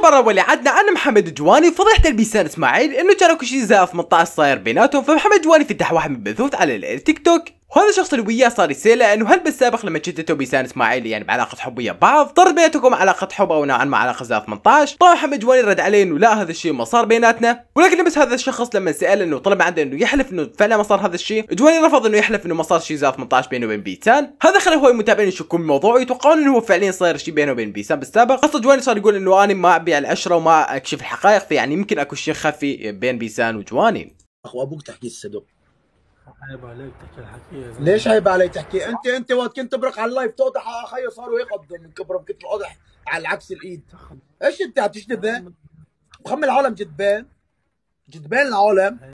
الخبر الاولي اللي عندنا عن محمد جواني فضيحه البيسان اسماعيل انه تركوا شي زائف 18 صاير بيناتهم فمحمد جواني فتح واحد من البثوث على التيك توك وهذا الشخص اللي وياه صار يسأله انه هل بالسابق لما جدته بيسان اسماعيلي يعني بعلاقه حب ويا بعض صار بيناتكم علاقه حب او نوعا ما علاقه زي 18 طبعا محمد جواني رد عليه انه لا هذا الشيء ما صار بيناتنا ولكن لبس هذا الشخص لما سال انه طلب عنده انه يحلف انه فعلا ما صار هذا الشيء جواني رفض انه يحلف انه ما صار شيء زي 18 بينه وبين بيسان هذا خلى هو المتابعين يشكون بالموضوع ويتوقعون انه هو فعليا صاير شيء بينه وبين بيسان بالسابق خاصه جواني صار يقول انه انا ما ابيع العشره وما اكشف الحقائق فيعني في يمكن اكو شيء خفي بين بيسان وجواني اخو ابوك تحكي الصدق عيب عليك تحكي الحكي ليش عيب علي تحكي انت انت وقت كنت تبرق على اللايف توضح اخي آه، صاروا يقضوا من كبرهم كنت القضح على العكس الايد ايش انت عم تجذبان مخمل العالم جذبان جذبان العالم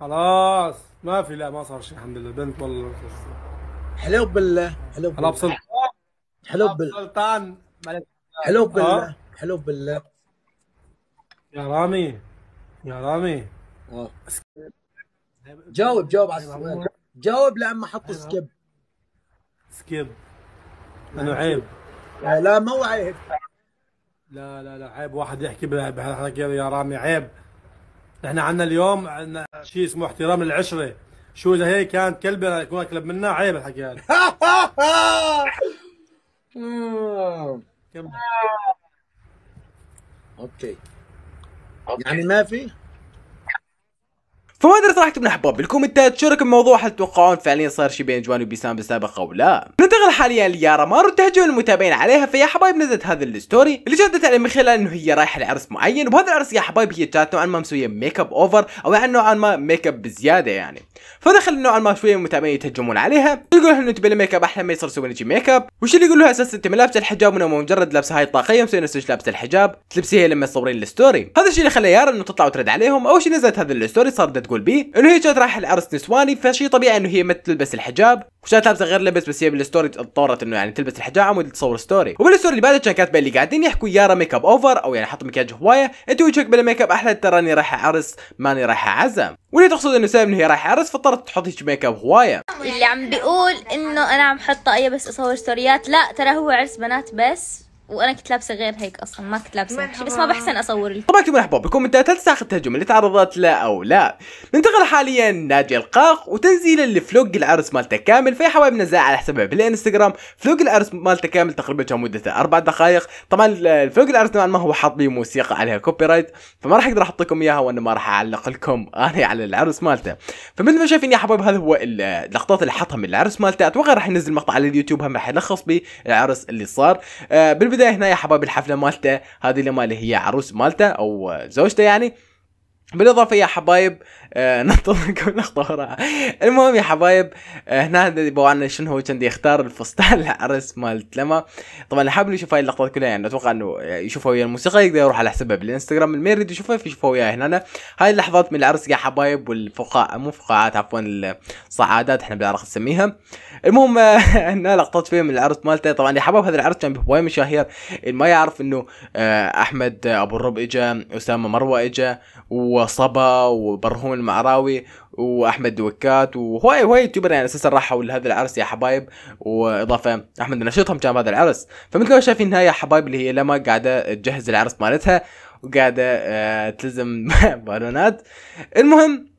خلاص ما في لا ما صار شيء الحمد لله بنت والله حلو بالله حلو بالله حلو بالله سلطان حلو بالله آه؟ حلو بالله يا رامي يا رامي اه جاوب جاوب على أيوة، السؤال جاوب لما حط سكيب سكيب انا عيب آه، لا مو عيب لا لا لا عيب واحد يحكي بهالحكي يا رامي عيب نحن عندنا اليوم عندنا شيء اسمه احترام العشره شو اذا هي كانت كلبه يكون اكلب منا عيب الحكي هذا اوكي يعني ما في؟ فما ادري صراحه من احباب بالكومنتات شو رايكم الموضوع هل تتوقعون فعليا صار شيء بين جوان وبيسام بالسابق او لا ننتقل حاليا ليارا مارو تهجم المتابعين عليها فيا حبايب نزلت هذا الستوري اللي جادت عليه من خلال انه هي رايحه لعرس معين وبهذا العرس يا حبايب هي جات نوعا ما مسويه ميك اب اوفر او يعني نوعا ما ميك اب بزياده يعني فدخل نوعا ما شويه المتابعين يتهجمون عليها يقول لها انه تبي ميك اب احلى ما يصير تسوي لك ميك اب وش اللي يقول لها اساسا انت لابسه الحجاب ولا مجرد لابسه هاي الطاقيه مسوية نفسك لابسه الحجاب تلبسيها لما تصورين الستوري هذا الشيء اللي خلى يارا انه تطلع وترد عليهم اول شيء نزلت هذا الستوري صارت تقول تقول بيه انه هي كانت رايحه لعرس نسواني فشي طبيعي انه هي ما تلبس الحجاب وكانت لابسه غير لبس بس هي بالستوري اضطرت انه يعني تلبس الحجاب عمود تصور ستوري وبالستوري اللي بعدها كانت كاتبه اللي قاعدين يحكوا يارا ميك اب اوفر او يعني حط مكياج هوايه انت وجهك بلا ميك اب احلى تراني رايحه عرس ماني رايحه عزم واللي تقصد انه سبب انه هي رايحه عرس فاضطرت تحط هيك ميك اب هوايه اللي عم بيقول انه انا عم حط اي بس اصور ستوريات لا ترى هو عرس بنات بس وانا كنت لابسه غير هيك اصلا ما كنت لابسه شيء بس ما بحسن اصور لكم طبعا كم احباب بكون هل ثلاث ساعات التهجم اللي تعرضت له او لا ننتقل حاليا ناجي القاق وتنزيل الفلوج العرس مالته كامل في حوالي زع على حسابها بالانستغرام فلوج العرس مالته كامل تقريبا كان مدته اربع دقائق طبعا الفلوج العرس نوعا ما هو حاط لي موسيقى عليها كوبي رايت فما راح اقدر احط لكم اياها وانا ما راح اعلق لكم انا على العرس مالته فمثل ما شايفين يا حبايب هذا هو اللقطات اللي حطها من العرس مالته اتوقع راح ينزل مقطع على اليوتيوب هم راح يلخص به العرس اللي صار آه بدا هنا يا حبايب الحفله مالته هذه اللي مالي هي عروس مالته او زوجته يعني بالاضافه يا حبايب آه، ننتظركم ننطلق نخطوه المهم يا حبايب آه، هنا بو عنا شنو هو كان يختار الفستان العرس مال تلما طبعا اللي حاب يشوف هاي اللقطات كلها يعني اتوقع انه آه، يشوفها ويا الموسيقى يقدر يروح على حسابها بالانستغرام اللي ما يريد يشوفها يشوفها وياها هنا هاي اللحظات من العرس يا حبايب والفقاع مو فقاعات عفوا الصعادات احنا بالعراق نسميها المهم هنا لقطات فيها من العرس مالته طبعا يا حبايب هذا العرس كان بهواي مشاهير اللي ما يعرف انه احمد ابو الرب اجا اسامه مروه اجا و وصبا وبرهوم المعراوي واحمد وكات وهواي هواي يوتيوبر يعني اساسا راحوا لهذا العرس يا حبايب واضافه احمد نشيطهم كان بهذا العرس فمثل ما شايفين هاي يا حبايب اللي هي لما قاعده تجهز العرس مالتها وقاعده آه، تلزم بالونات المهم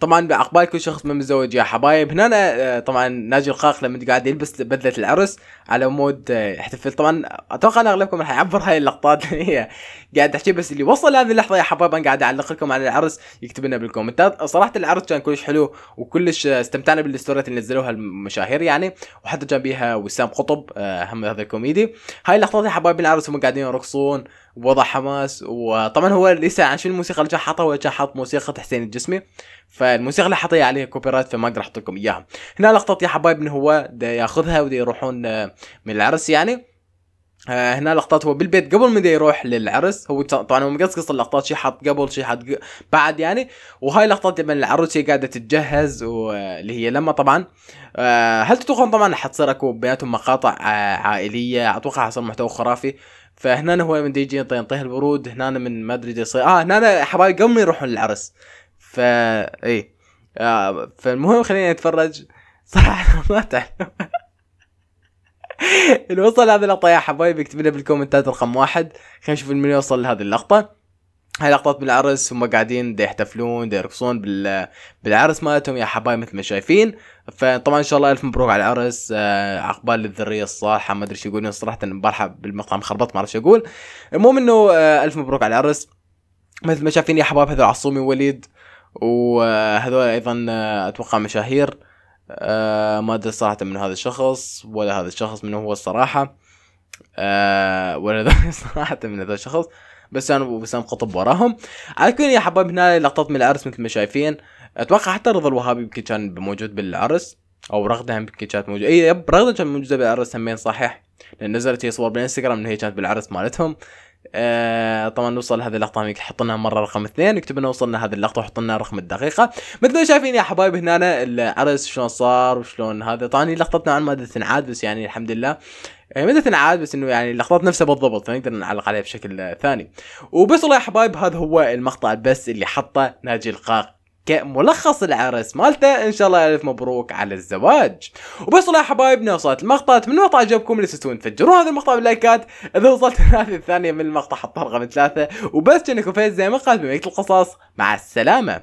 طبعا باقبال كل شخص من متزوج يا حبايب هنا آه، طبعا ناجي القاق لما قاعد يلبس بدله العرس على مود آه، يحتفل طبعا اتوقع ان اغلبكم راح يعبر هاي اللقطات اللي هي قاعد تحكي بس اللي وصل لهذه اللحظه يا حبايب انا قاعد اعلق لكم على العرس يكتب لنا بالكومنتات صراحه العرس كان كلش حلو وكلش آه، استمتعنا بالستوريات اللي نزلوها المشاهير يعني وحتى جنبيها وسام قطب هم هذا الكوميدي هاي اللقطات يا حبايب العرس هم قاعدين يرقصون وضع حماس وطبعا هو عن شو الموسيقى اللي كان حطها هو كان حط موسيقى حسين الجسمي فالموسيقى اللي حطيها عليها كوبي رايت فما اقدر احط لكم اياها هنا لقطه يا حبايب انه هو ياخذها ودا يروحون آه، من العرس يعني آه، هنا لقطات هو بالبيت قبل ما يروح للعرس هو طبعا هو مقصقص اللقطات شي حط قبل شي حط بعد يعني وهاي لقطات لما العروس هي قاعده تتجهز واللي هي لما طبعا آه، هل تتوقعون طبعا حتصير اكو بيناتهم مقاطع عائليه اتوقع حصل محتوى خرافي فهنا هو من يجي ينطيه البرود هنا من ما ادري يصير اه هنا حبايب قومي يروحون العرس فا اي آه فالمهم خلينا نتفرج صراحه ما تعلم اللي وصل هذه اللقطه يا حبايب اكتب لنا بالكومنتات رقم واحد خلينا نشوف من يوصل لهذه اللقطه هاي لقطات بالعرس هم قاعدين دا يحتفلون دا يرقصون بال... بالعرس مالتهم يا حبايب مثل ما شايفين فطبعا ان شاء الله الف مبروك على العرس آه، عقبال للذريه الصالحه ما ادري ايش يقولون صراحه البارحه بالمطعم خربط ما اعرف اقول المهم انه آه، الف مبروك على العرس مثل ما شايفين يا حبايب هذول عصومي ووليد وهذول آه، ايضا اتوقع مشاهير ما ادري صراحه من هذا الشخص ولا هذا الشخص من هو الصراحه ولا صراحه من هذا الشخص بس انا وبسام قطب وراهم على كل يا حبايب هنا لقطات من العرس مثل ما شايفين اتوقع حتى رضا الوهابي يمكن كان موجود بالعرس او رغده يمكن كانت موجوده اي يب رغده كانت موجوده بالعرس همين صحيح لان نزلت هي صور بالانستغرام ان هي كانت بالعرس مالتهم آه، طبعا نوصل لهذه اللقطه يعني حط لنا مره رقم اثنين اكتب لنا وصلنا هذه اللقطه وحط لنا رقم الدقيقه مثل ما شايفين يا حبايب هنا العرس شلون صار وشلون هذا طبعا هي لقطتنا عن ماده تنعاد بس يعني الحمد لله يعني مدة تنعاد بس انه يعني اللقطات نفسها بالضبط فنقدر نعلق عليها بشكل ثاني وبس والله يا حبايب هذا هو المقطع بس اللي حطه ناجي القاق كملخص العرس مالته ان شاء الله الف مبروك على الزواج وبس يا حبايبنا وصلت المقطع من المقطع عجبكم لا تنسون تفجرون هذا المقطع باللايكات اذا وصلت هذه الثانيه من المقطع حطها رقم ثلاثه وبس كانكم فايز زي ما قال بميت القصص مع السلامه